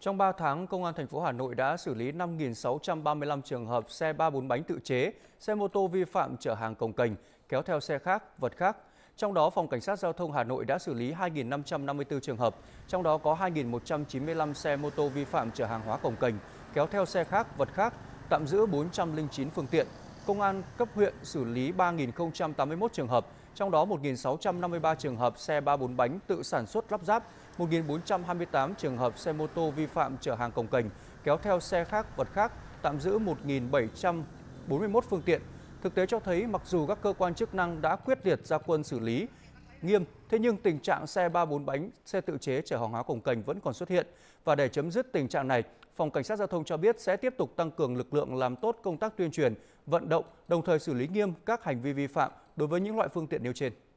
Trong 3 tháng, Công an thành phố Hà Nội đã xử lý 5.635 trường hợp xe 3 bốn bánh tự chế, xe mô tô vi phạm chở hàng cồng cành, kéo theo xe khác, vật khác. Trong đó, Phòng Cảnh sát Giao thông Hà Nội đã xử lý 2.554 trường hợp, trong đó có 2.195 xe mô tô vi phạm chở hàng hóa cồng cành, kéo theo xe khác, vật khác, tạm giữ 409 phương tiện, Công an cấp huyện xử lý 3.081 trường hợp, trong đó 1.653 trường hợp xe bốn bánh tự sản xuất lắp ráp, 1.428 trường hợp xe mô tô vi phạm chở hàng cồng cành, kéo theo xe khác, vật khác, tạm giữ 1.741 phương tiện. Thực tế cho thấy mặc dù các cơ quan chức năng đã quyết liệt ra quân xử lý, nghiêm, thế nhưng tình trạng xe ba bốn bánh, xe tự chế chở hàng hóa cùng cành vẫn còn xuất hiện. Và để chấm dứt tình trạng này, Phòng Cảnh sát Giao thông cho biết sẽ tiếp tục tăng cường lực lượng làm tốt công tác tuyên truyền, vận động, đồng thời xử lý nghiêm các hành vi vi phạm đối với những loại phương tiện nêu trên.